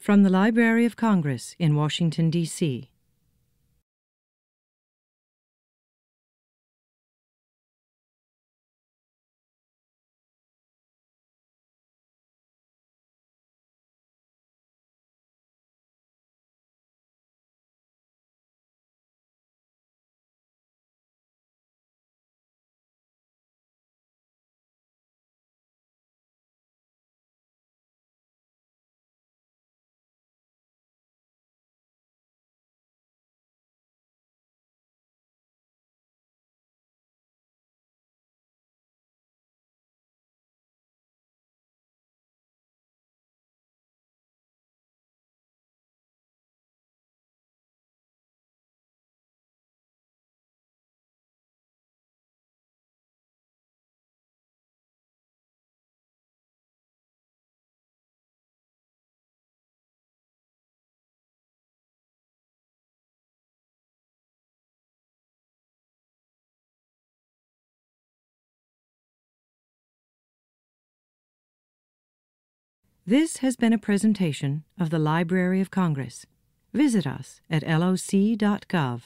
From the Library of Congress in Washington, D.C. This has been a presentation of the Library of Congress. Visit us at loc.gov.